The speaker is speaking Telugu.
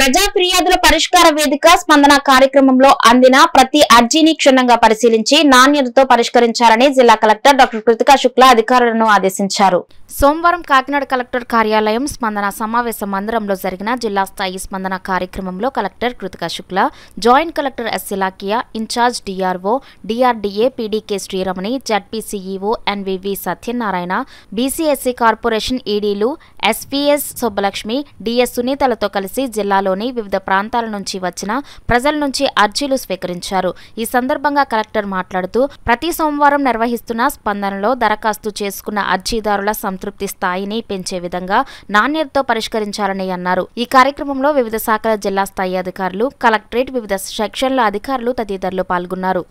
ప్రజా ఫిర్యాదుల పరిష్కార వేదిక స్పందన కార్యక్రమంలో అందిన ప్రతి అర్జీని క్షుణ్ణంగా పరిశీలించి నాణ్యతతో పరిష్కరించాలని జిల్లా కలెక్టర్ డాక్టర్ కృతికా శుక్లా అధికారులను ఆదేశించారు సోమవారం కాకినాడ కలెక్టర్ కార్యాలయం స్పందన సమావేశ మందిరంలో జరిగిన జిల్లా స్థాయి స్పందన కార్యక్రమంలో collector Kritika Shukla joint collector S Silakiya in charge DRO DRDA PD K Sriramani ZP CEO NVV Satyanarayana BC SC corporation ఈడీలు ఎస్పీఎస్ సుబ్బలక్ష్మి డిఎస్ సునీతలతో కలిసి జిల్లాలోని వివిధ ప్రాంతాల నుంచి వచ్చిన ప్రజల నుంచి అర్జీలు స్వీకరించారు ఈ సందర్భంగా కలెక్టర్ మాట్లాడుతూ ప్రతి సోమవారం నిర్వహిస్తున్న స్పందనలో దరఖాస్తు చేసుకున్న అర్జీదారుల సంతృప్తి స్థాయిని పెంచే విధంగా నాణ్యతతో పరిష్కరించాలని అన్నారు ఈ కార్యక్రమంలో వివిధ శాఖల జిల్లా స్థాయి అధికారులు కలెక్టరేట్ వివిధ సెక్షన్ల అధికారులు తదితరులు పాల్గొన్నారు